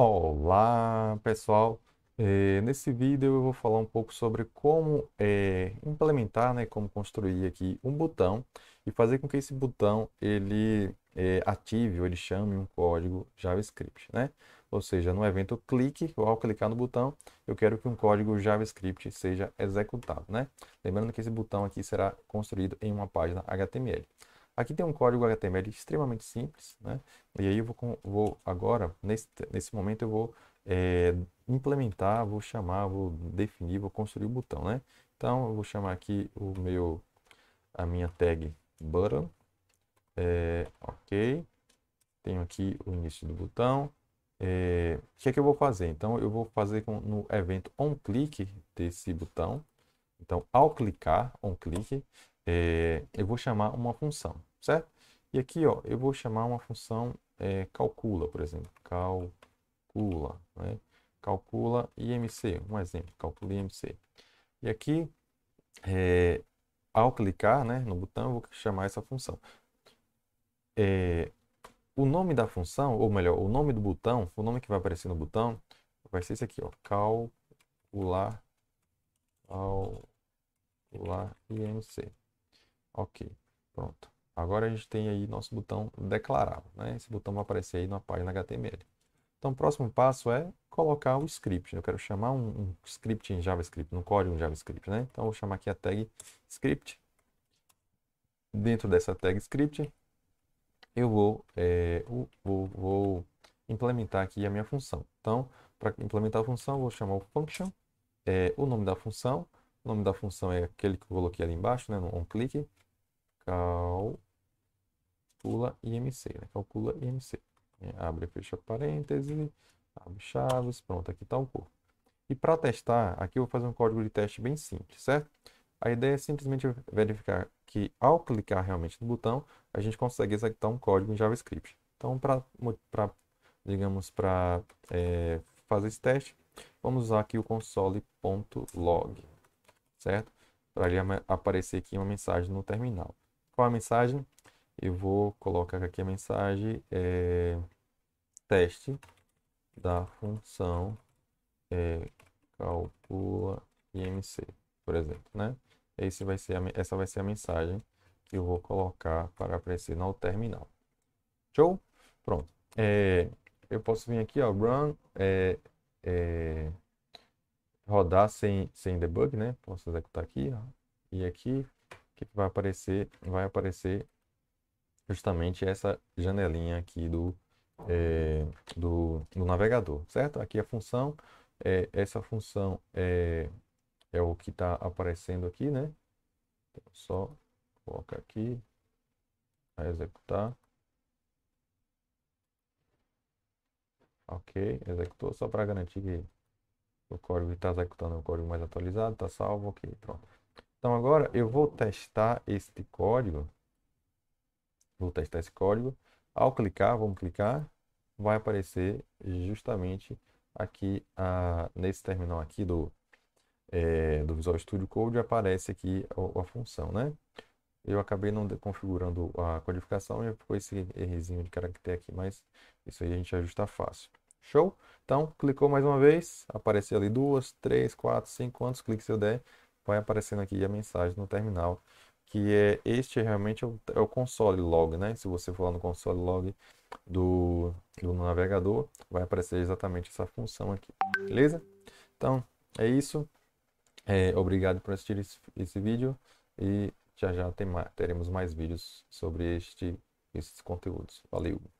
Olá pessoal, é, nesse vídeo eu vou falar um pouco sobre como é, implementar, né, como construir aqui um botão e fazer com que esse botão ele é, ative ou ele chame um código JavaScript, né? Ou seja, no evento clique, ou ao clicar no botão, eu quero que um código JavaScript seja executado, né? Lembrando que esse botão aqui será construído em uma página HTML. Aqui tem um código HTML extremamente simples, né? E aí eu vou, vou agora, nesse, nesse momento eu vou é, implementar, vou chamar, vou definir, vou construir o botão, né? Então eu vou chamar aqui o meu, a minha tag button, é, ok. Tenho aqui o início do botão. É, o que é que eu vou fazer? Então eu vou fazer com, no evento onClick desse botão. Então ao clicar onClick, é, eu vou chamar uma função certo? E aqui, ó, eu vou chamar uma função é, calcula, por exemplo, calcula, né? calcula IMC, um exemplo, calcula IMC. E aqui, é, ao clicar né, no botão, eu vou chamar essa função. É, o nome da função, ou melhor, o nome do botão, o nome que vai aparecer no botão, vai ser esse aqui, ó, calcular, calcular IMC. Ok, pronto. Agora a gente tem aí nosso botão declarar, né? Esse botão vai aparecer aí na página HTML. Então, o próximo passo é colocar o script. Eu quero chamar um, um script em JavaScript, um código em JavaScript, né? Então, eu vou chamar aqui a tag script. Dentro dessa tag script, eu vou, é, vou, vou implementar aqui a minha função. Então, para implementar a função, eu vou chamar o function, é, o nome da função. O nome da função é aquele que eu coloquei ali embaixo, né? No on Call calcula IMC, né? calcula IMC. É, abre e fecha parênteses, abre chaves, pronto, aqui está o corpo. E para testar, aqui eu vou fazer um código de teste bem simples, certo? A ideia é simplesmente verificar que ao clicar realmente no botão, a gente consegue executar um código em JavaScript. Então, para, digamos, para é, fazer esse teste, vamos usar aqui o console.log, certo? Para ele aparecer aqui uma mensagem no terminal. Qual a mensagem? eu vou colocar aqui a mensagem é, teste da função é, calcula IMC, por exemplo, né? Esse vai ser a, essa vai ser a mensagem que eu vou colocar para aparecer no terminal. Show? Pronto. É, eu posso vir aqui, ó, run, é, é, rodar sem, sem debug, né? Posso executar aqui, ó, e aqui, o que vai aparecer? Vai aparecer justamente essa janelinha aqui do, é, do, do, navegador, certo? Aqui a função, é, essa função é, é o que está aparecendo aqui, né? Então, só colocar aqui, a executar. Ok, executou, só para garantir que o código está executando o código mais atualizado, está salvo, ok, pronto. Então agora eu vou testar este código Vou testar esse código. Ao clicar, vamos clicar, vai aparecer justamente aqui a, nesse terminal aqui do, é, do Visual Studio Code, aparece aqui a, a, função, né? Eu acabei não configurando a codificação e ficou esse errezinho de caractere aqui, mas isso aí a gente ajusta fácil. Show? Então, clicou mais uma vez, apareceu ali duas, três, quatro, cinco, quantos cliques eu der, vai aparecendo aqui a mensagem no terminal que é este é realmente é o, é o, console log, né? Se você for lá no console log do, do navegador, vai aparecer exatamente essa função aqui, beleza? Então, é isso. É, obrigado por assistir esse, esse vídeo e já já tem, teremos mais vídeos sobre este, esses conteúdos. Valeu!